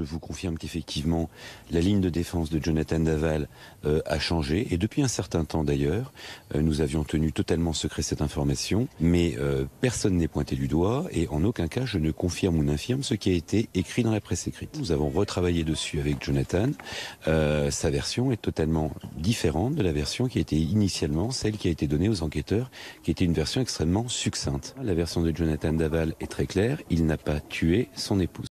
Je vous confirme qu'effectivement, la ligne de défense de Jonathan Daval euh, a changé, et depuis un certain temps d'ailleurs, euh, nous avions tenu totalement secret cette information, mais euh, personne n'est pointé du doigt, et en aucun cas je ne confirme ou n'infirme ce qui a été écrit dans la presse écrite. Nous avons retravaillé dessus avec Jonathan, sa version est totalement différente de la version qui était initialement celle qui a été donnée aux enquêteurs, qui était une version extrêmement succincte. La version de Jonathan Daval est très claire, il n'a pas tué son épouse.